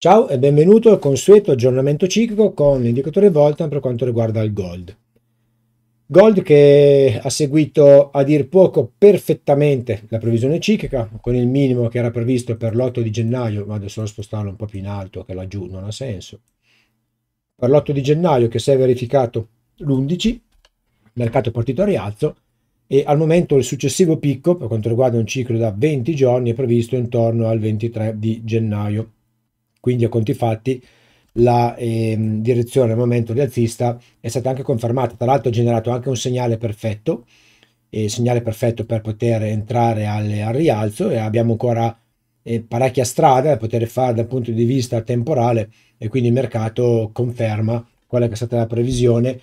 Ciao e benvenuto al consueto aggiornamento ciclico con l'indicatore Voltan per quanto riguarda il Gold. Gold che ha seguito a dir poco perfettamente la previsione ciclica con il minimo che era previsto per l'8 di gennaio, ma adesso lo spostarlo un po' più in alto che laggiù non ha senso. Per l'8 di gennaio che si è verificato l'11, il mercato è partito a rialzo e al momento il successivo picco per quanto riguarda un ciclo da 20 giorni è previsto intorno al 23 di gennaio quindi a conti fatti la eh, direzione al momento rialzista è stata anche confermata, tra l'altro ha generato anche un segnale perfetto, eh, segnale perfetto per poter entrare al, al rialzo e abbiamo ancora eh, parecchia strada da poter fare dal punto di vista temporale e quindi il mercato conferma quella che è stata la previsione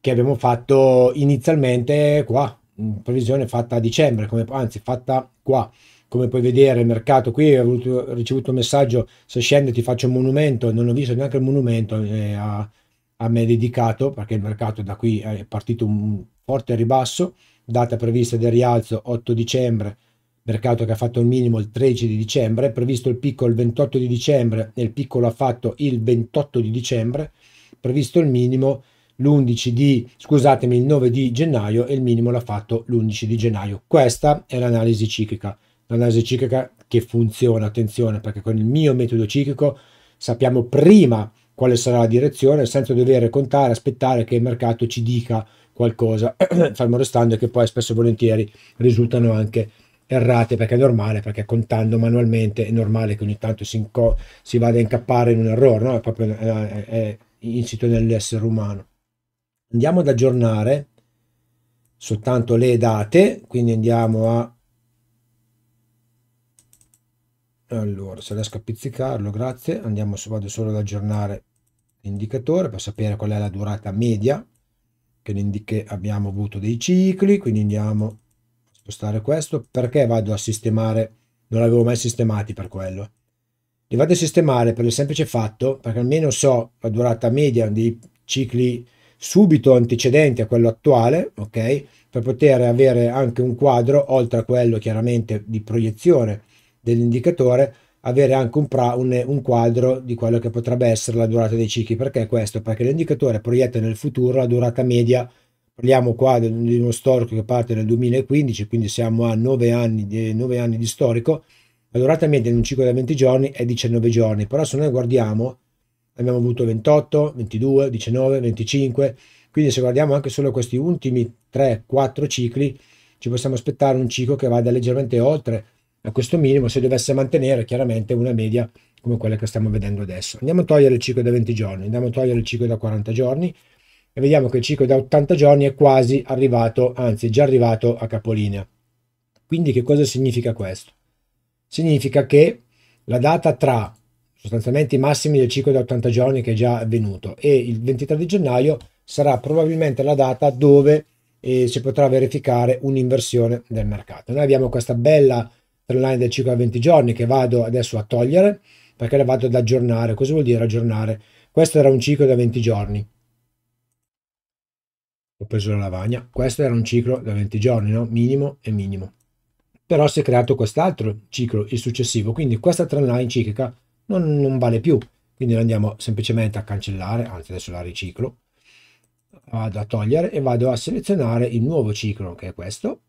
che abbiamo fatto inizialmente qua, previsione fatta a dicembre, come, anzi fatta qua come puoi vedere il mercato qui ho ricevuto un messaggio se scende ti faccio un monumento non ho visto neanche il monumento eh, a, a, me dedicato perché il mercato da qui è partito un forte ribasso data prevista del rialzo 8 dicembre mercato che ha fatto il minimo il 13 di dicembre previsto il picco il 28 di dicembre e il picco l'ha fatto il 28 di dicembre previsto il minimo l'11 di scusatemi il 9 di gennaio e il minimo l'ha fatto l'11 di gennaio questa è l'analisi ciclica l'analisi ciclica che funziona, attenzione, perché con il mio metodo ciclico sappiamo prima quale sarà la direzione senza dover contare, aspettare che il mercato ci dica qualcosa, fermo restando che poi spesso e volentieri risultano anche errate perché è normale, perché contando manualmente è normale che ogni tanto si, inco- si vada a incappare in un errore, no? è proprio eh, è, è insito nell'essere umano. Andiamo ad aggiornare soltanto le date, quindi andiamo a allora se riesco a pizzicarlo grazie andiamo vado solo ad aggiornare l'indicatore per sapere qual è la durata media che, che abbiamo avuto dei cicli quindi andiamo a spostare questo perché vado a sistemare non l'avevo mai sistemati per quello li vado a sistemare per il semplice fatto perché almeno so la durata media dei cicli subito antecedenti a quello attuale ok per poter avere anche un quadro oltre a quello chiaramente di proiezione dell'indicatore avere anche un, pra, un, un, quadro di quello che potrebbe essere la durata dei cicli. Perché questo? Perché l'indicatore proietta nel futuro la durata media, parliamo qua di uno storico che parte nel 2015, quindi siamo a 9 anni di, 9 anni di storico, la durata media in un ciclo da 20 giorni è 19 giorni, però se noi guardiamo abbiamo avuto 28, 22, 19, 25, quindi se guardiamo anche solo questi ultimi 3-4 cicli ci possiamo aspettare un ciclo che vada leggermente oltre a questo minimo se dovesse mantenere chiaramente una media come quella che stiamo vedendo adesso. Andiamo a togliere il ciclo da 20 giorni, andiamo a togliere il ciclo da 40 giorni e vediamo che il ciclo da 80 giorni è quasi arrivato, anzi già arrivato a capolinea. Quindi che cosa significa questo? Significa che la data tra sostanzialmente i massimi del ciclo da 80 giorni che è già avvenuto e il 23 di gennaio sarà probabilmente la data dove eh, si potrà verificare un'inversione del mercato. Noi abbiamo questa bella timeline del ciclo da 20 giorni che vado adesso a togliere perché la vado ad aggiornare. Cosa vuol dire aggiornare? Questo era un ciclo da 20 giorni. Ho preso la lavagna. Questo era un ciclo da 20 giorni, no? Minimo e minimo. Però si è creato quest'altro ciclo, il successivo. Quindi questa trendline ciclica non, non vale più. Quindi la andiamo semplicemente a cancellare, anzi adesso la riciclo. Vado a togliere e vado a selezionare il nuovo ciclo, che è questo,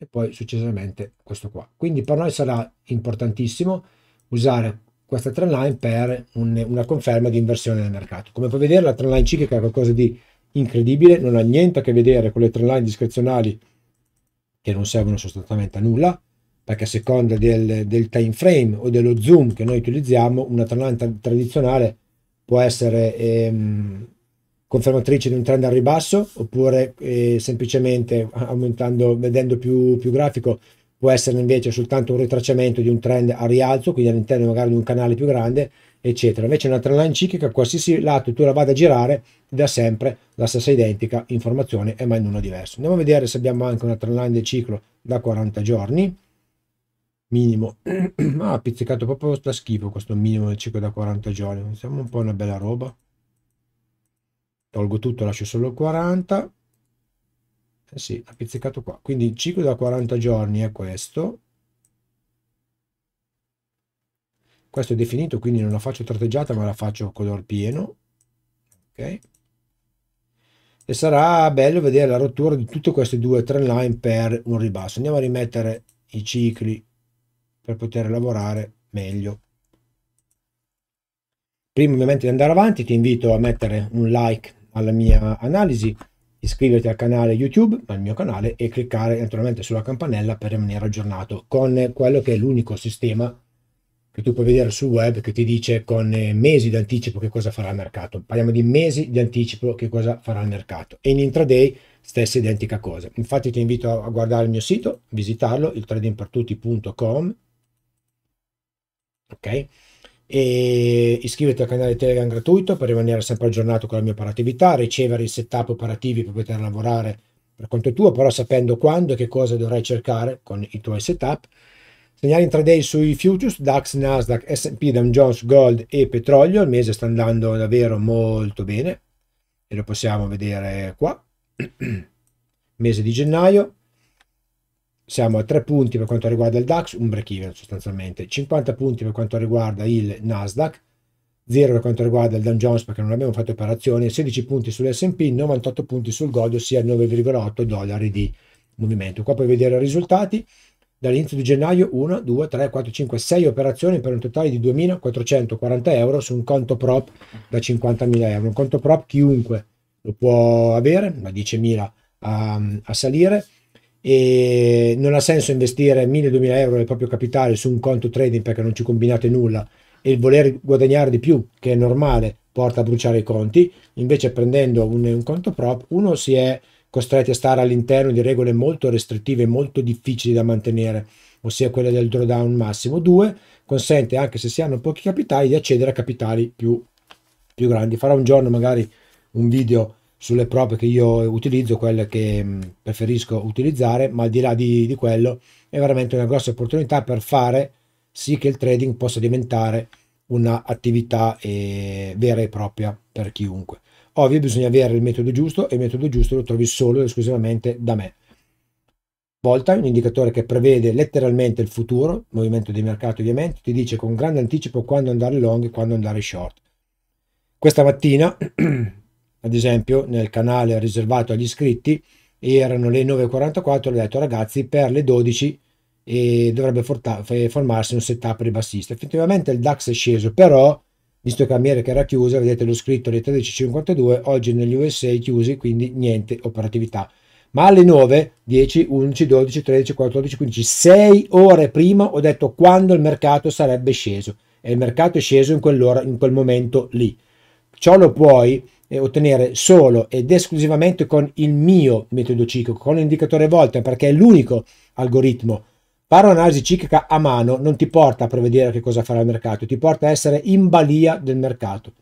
e poi successivamente questo qua. Quindi per noi sarà importantissimo usare questa trend line per un, una conferma di inversione del mercato. Come puoi vedere la trend line ciclica è qualcosa di incredibile, non ha niente a che vedere con le trend line discrezionali che non servono sostanzialmente a nulla, perché a seconda del, del time frame o dello zoom che noi utilizziamo, una trend line tradizionale può essere ehm, confermatrice di un trend al ribasso oppure eh, semplicemente aumentando, vedendo più, più, grafico può essere invece soltanto un ritracciamento di un trend al rialzo quindi all'interno magari di un canale più grande eccetera invece una trend line ciclica qualsiasi lato tu la vada a girare da sempre la stessa identica informazione e eh, mai uno diverso andiamo a vedere se abbiamo anche una trend line del ciclo da 40 giorni minimo ah, ha pizzicato proprio da schifo questo minimo del ciclo da 40 giorni siamo un po' una bella roba tolgo tutto lascio solo 40 eh sì ha pizzicato qua quindi il ciclo da 40 giorni è questo questo è definito quindi non la faccio tratteggiata ma la faccio color pieno ok e sarà bello vedere la rottura di tutte queste due trend line per un ribasso andiamo a rimettere i cicli per poter lavorare meglio prima ovviamente di andare avanti ti invito a mettere un like alla mia analisi, iscriverti al canale YouTube, al mio canale e cliccare naturalmente sulla campanella per rimanere aggiornato con quello che è l'unico sistema che tu puoi vedere sul web che ti dice con eh, mesi di anticipo che cosa farà il mercato. Parliamo di mesi di anticipo che cosa farà il mercato. E in intraday stessa identica cosa. Infatti ti invito a guardare il mio sito, visitarlo, il tradingpertutti.com. Ok? e iscriviti al canale Telegram gratuito per rimanere sempre aggiornato con la mia operatività, ricevere i setup operativi per poter lavorare per conto tuo, però sapendo quando e che cosa dovrai cercare con i tuoi setup. Segnali intraday sui futures, DAX, Nasdaq, S&P, Dow Jones, Gold e Petrolio. Il mese sta andando davvero molto bene e lo possiamo vedere qua. mese di gennaio siamo a 3 punti per quanto riguarda il DAX, un break even sostanzialmente, 50 punti per quanto riguarda il Nasdaq, 0 per quanto riguarda il Dow Jones perché non abbiamo fatto operazioni, 16 punti sull'S&P, 98 punti sul Gold, ossia 9,8 dollari di movimento. Qua puoi vedere i risultati, dall'inizio di gennaio 1, 2, 3, 4, 5, 6 operazioni per un totale di 2.440 euro su un conto prop da 50.000 euro, un conto prop chiunque lo può avere, da 10.000 a, a salire, e non ha senso investire 1000-2000 euro del proprio capitale su un conto trading perché non ci combinate nulla e il voler guadagnare di più, che è normale, porta a bruciare i conti, invece prendendo un, un conto prop uno si è costretti a stare all'interno di regole molto restrittive, molto difficili da mantenere, ossia quella del drawdown massimo. Due, consente, anche se si hanno pochi capitali, di accedere a capitali più, più grandi. Farò un giorno magari un video sulle prop che io utilizzo, quelle che mm, preferisco utilizzare, ma al di là di, di quello è veramente una grossa opportunità per fare sì che il trading possa diventare un'attività eh, vera e propria per chiunque. Ovvio bisogna avere il metodo giusto e il metodo giusto lo trovi solo ed esclusivamente da me. Volta, un indicatore che prevede letteralmente il futuro, movimento di mercato ovviamente, ti dice con grande anticipo quando andare long e quando andare short. Questa mattina ad esempio nel canale riservato agli iscritti erano le 9.44, ho detto ragazzi per le 12 e dovrebbe formarsi un setup per il bassista. Effettivamente il DAX è sceso, però visto che a Miere che era chiusa, vedete l'ho scritto alle 13.52, oggi negli USA chiusi, quindi niente operatività. Ma alle 9, 10, 11, 12, 13, 14, 15, 6 ore prima ho detto quando il mercato sarebbe sceso. E il mercato è sceso in, quell'ora, in quel momento lì. Ciò lo puoi eh, ottenere solo ed esclusivamente con il mio metodo ciclico, con l'indicatore volta, perché è l'unico algoritmo. Paroanalisi ciclica a mano non ti porta a prevedere che cosa farà il mercato, ti porta a essere in balia del mercato.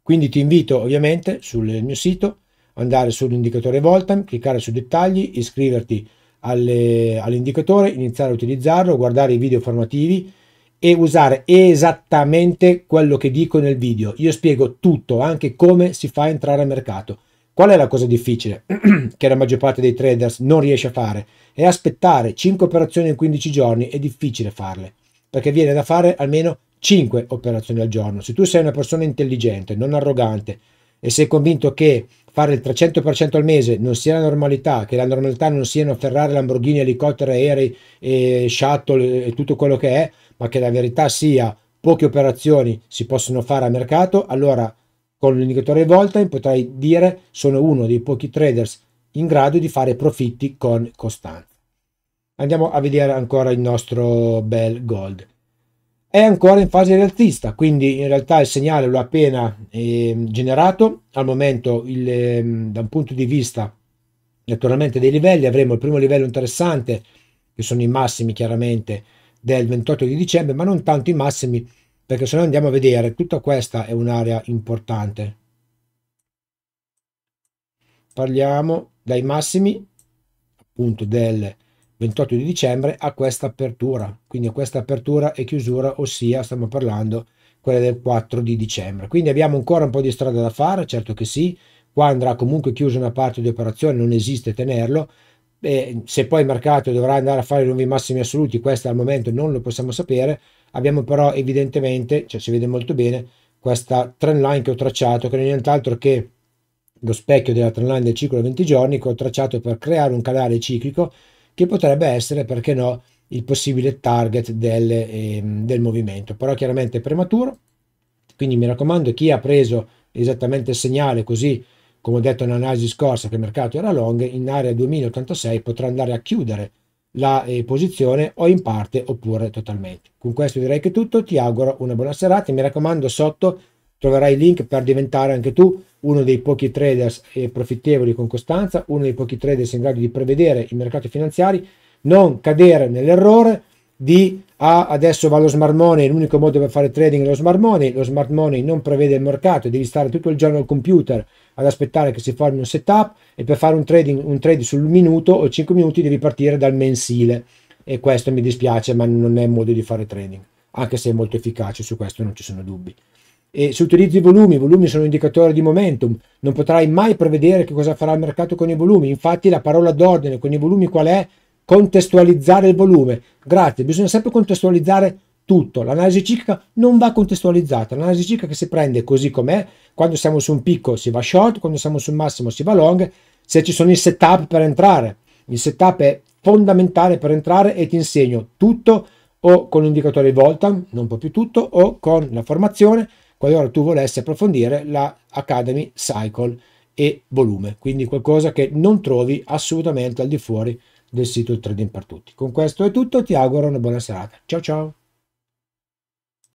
Quindi ti invito ovviamente sul mio sito, andare sull'indicatore Voltam, cliccare su dettagli, iscriverti all'indicatore, iniziare a utilizzarlo, guardare i video formativi, e usare esattamente quello che dico nel video. Io spiego tutto, anche come si fa a entrare al mercato. Qual è la cosa difficile che la maggior parte dei traders non riesce a fare? È aspettare 5 operazioni in 15 giorni, è difficile farle, perché viene da fare almeno 5 operazioni al giorno. Se tu sei una persona intelligente, non arrogante, e sei convinto che fare il 300% al mese non sia la normalità, che la normalità non siano Ferrari, Lamborghini, elicotteri, aerei, e shuttle e tutto quello che è, ma che la verità sia poche operazioni si possono fare a mercato, allora con l'indicatore Voltaim potrai dire sono uno dei pochi traders in grado di fare profitti con costanza. Andiamo a vedere ancora il nostro bel gold è ancora in fase rialzista, quindi in realtà il segnale l'ho appena eh, generato, al momento il, eh, da un punto di vista naturalmente dei livelli avremo il primo livello interessante che sono i massimi chiaramente del 28 di dicembre, ma non tanto i massimi perché se no andiamo a vedere tutta questa è un'area importante. Parliamo dai massimi appunto del 28 di dicembre a questa apertura, quindi a questa apertura e chiusura, ossia stiamo parlando quella del 4 di dicembre. Quindi abbiamo ancora un po' di strada da fare, certo che sì, qua andrà comunque chiusa una parte di operazione, non esiste tenerlo, e se poi il mercato dovrà andare a fare i nuovi massimi assoluti, questo al momento non lo possiamo sapere, abbiamo però evidentemente, cioè si vede molto bene, questa trend line che ho tracciato, che non è nient'altro che lo specchio della trend line del ciclo 20 giorni, che ho tracciato per creare un canale ciclico che potrebbe essere, perché no, il possibile target del, eh, del movimento. Però chiaramente è prematuro, quindi mi raccomando chi ha preso esattamente il segnale così come ho detto nell'analisi scorsa che il mercato era long, in area 2086 potrà andare a chiudere la eh, posizione o in parte oppure totalmente. Con questo direi che è tutto, ti auguro una buona serata e mi raccomando sotto Troverai il link per diventare anche tu uno dei pochi traders eh, profittevoli con costanza, uno dei pochi traders in grado di prevedere i mercati finanziari, non cadere nell'errore di ah, adesso va lo smart money, l'unico modo per fare trading è lo smart money, lo smart money non prevede il mercato, devi stare tutto il giorno al computer ad aspettare che si formi un setup e per fare un trading, un trade sul minuto o 5 minuti devi partire dal mensile e questo mi dispiace ma non è modo di fare trading, anche se è molto efficace, su questo non ci sono dubbi e se utilizzi i volumi, i volumi sono un indicatore di momentum, non potrai mai prevedere che cosa farà il mercato con i volumi, infatti la parola d'ordine con i volumi qual è? Contestualizzare il volume, grazie, bisogna sempre contestualizzare tutto, l'analisi ciclica non va contestualizzata, l'analisi ciclica che si prende così com'è, quando siamo su un picco si va short, quando siamo sul massimo si va long, se ci sono i setup per entrare, il setup è fondamentale per entrare e ti insegno tutto o con l'indicatore volta, non un più tutto, o con la formazione, qualora tu volessi approfondire la Academy Cycle e volume, quindi qualcosa che non trovi assolutamente al di fuori del sito Trading per Tutti. Con questo è tutto, ti auguro una buona serata. Ciao ciao!